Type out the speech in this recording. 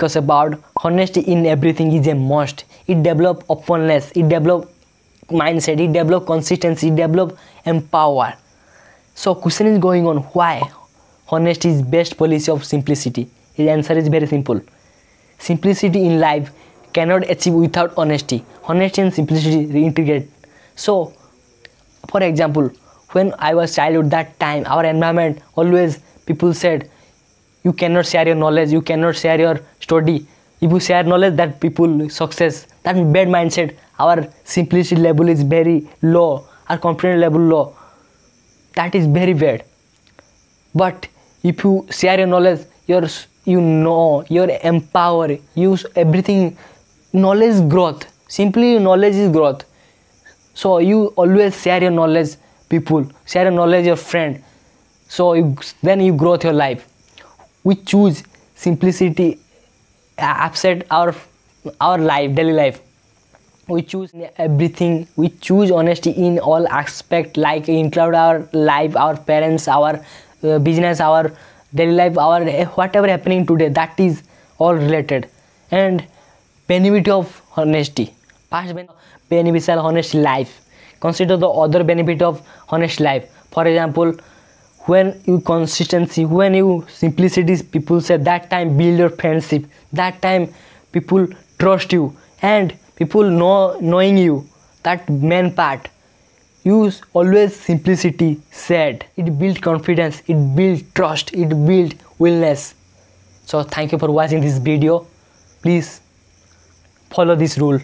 discuss about honesty in everything is a must it develop openness it develop mindset it develop consistency it develop empower so question is going on why honesty is best policy of simplicity The answer is very simple simplicity in life cannot achieve without honesty honesty and simplicity integrate. so for example when i was childhood that time our environment always people said you cannot share your knowledge you cannot share your study if you share knowledge that people success that bad mindset our simplicity level is very low our confidence level low that is very bad but if you share your knowledge your you know you're empowered use everything knowledge growth simply knowledge is growth so you always share your knowledge people share your knowledge your friend so you, then you growth your life we choose simplicity upset our our life daily life we choose everything we choose honesty in all aspect like include our life our parents our uh, business our daily life our uh, whatever happening today that is all related and benefit of honesty past beneficial honest life consider the other benefit of honest life for example when you consistency when you simplicity people say that time build your friendship that time people trust you and people know knowing you that main part use always simplicity said it build confidence it build trust it build willness so thank you for watching this video please follow this rule